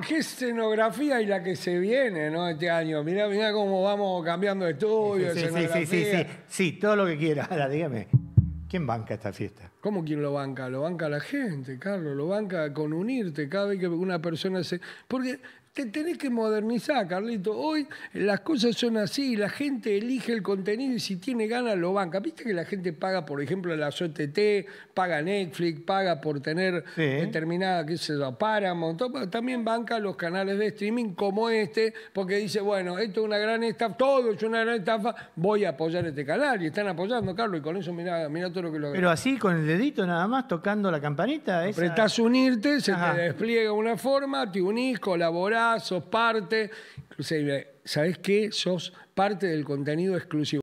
qué escenografía y la que se viene, ¿no? Este año. Mirá, mirá cómo vamos cambiando de estudio, sí, sí, sí, sí, sí, todo lo que quieras. Ahora, dígame, ¿quién banca esta fiesta? ¿Cómo quién lo banca? Lo banca la gente, Carlos, lo banca con unirte cada vez que una persona se... Porque te tenés que modernizar, Carlito. Hoy las cosas son así, la gente elige el contenido y si tiene ganas lo banca. Viste que la gente paga, por ejemplo, la OTT, paga Netflix, paga por tener determinada, qué sé yo, Paramount. También banca los canales de streaming como este, porque dice, bueno, esto es una gran estafa, todo es una gran estafa, voy a apoyar este canal. Y están apoyando, Carlos, y con eso mira mira todo lo que lo Pero así, con el dedito nada más, tocando la campanita. Esa... unirte, se te despliega una forma, te unís, colaborás sos parte, inclusive, ¿sabes qué? Sos parte del contenido exclusivo.